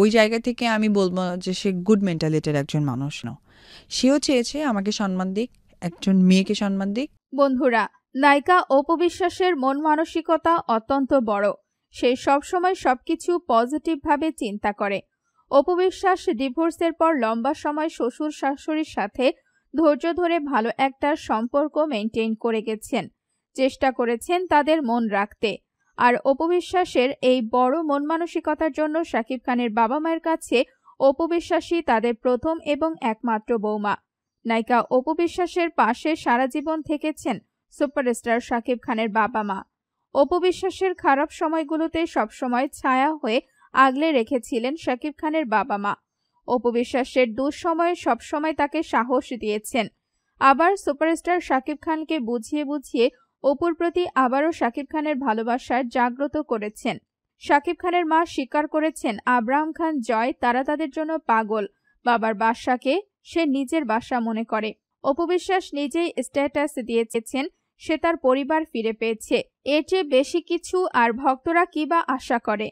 ওই জায়গা থেকে আমি বলবো যে সে গুড মেন্টালিটির একজন মানুষ ন সেও চেয়েছে আমাকে সম্মান দিক একজন মেয়েকে সম্মান দিক বন্ধুরা নায়িকা অপবিশ্বাসের মন মানসিকতা অত্যন্ত বড় সে সবসময় সবকিছু পজিটিভভাবে চিন্তা করে অপবিশ্বাস ডিভোর্সের পর লম্বা সময় শ্বশুর শাশুড়ির সাথে ধৈর্য ধরে ভালো একটা সম্পর্ক মেনটেন করে গেছেন চেষ্টা করেছেন তাদের মন রাখতে আর অপবিশ্বাসের এই বড় মন মানসিকতার জন্য শাকিব খানের বাবা মায়ের কাছে অপবিশ্বাসী তাদের প্রথম এবং একমাত্র বৌমা নায়িকা অপবিশ্বাসের পাশে সারা জীবন থেকেছেন সুপারস্টার শাকিব খানের বাবা মা অপবিশ্বাসের খারাপ সময়গুলোতে সবসময় ছায়া হয়ে আগলে রেখেছিলেন শাকিব খানের বাবা মা অপবিশ্বাসের দুঃসময়ে সবসময় তাকে সাহস দিয়েছেন আবার সুপারস্টার শাকিব খানকে বুঝিয়ে বুঝিয়ে অপুর প্রতি আবারও শাকিব খানের ভালোবাসায় জাগ্রত করেছেন শাকিব খানের মা স্বীকার করেছেন আব্রাহাম খান জয় তারা তাদের জন্য পাগল বাবার বাসাকে সে নিজের বাসা মনে করে অপু বিশ্বাস নিজেই স্ট্যাটাস দিয়েছেন সে তার পরিবার ফিরে পেয়েছে এর চেয়ে বেশি কিছু আর ভক্তরা কিবা আশা করে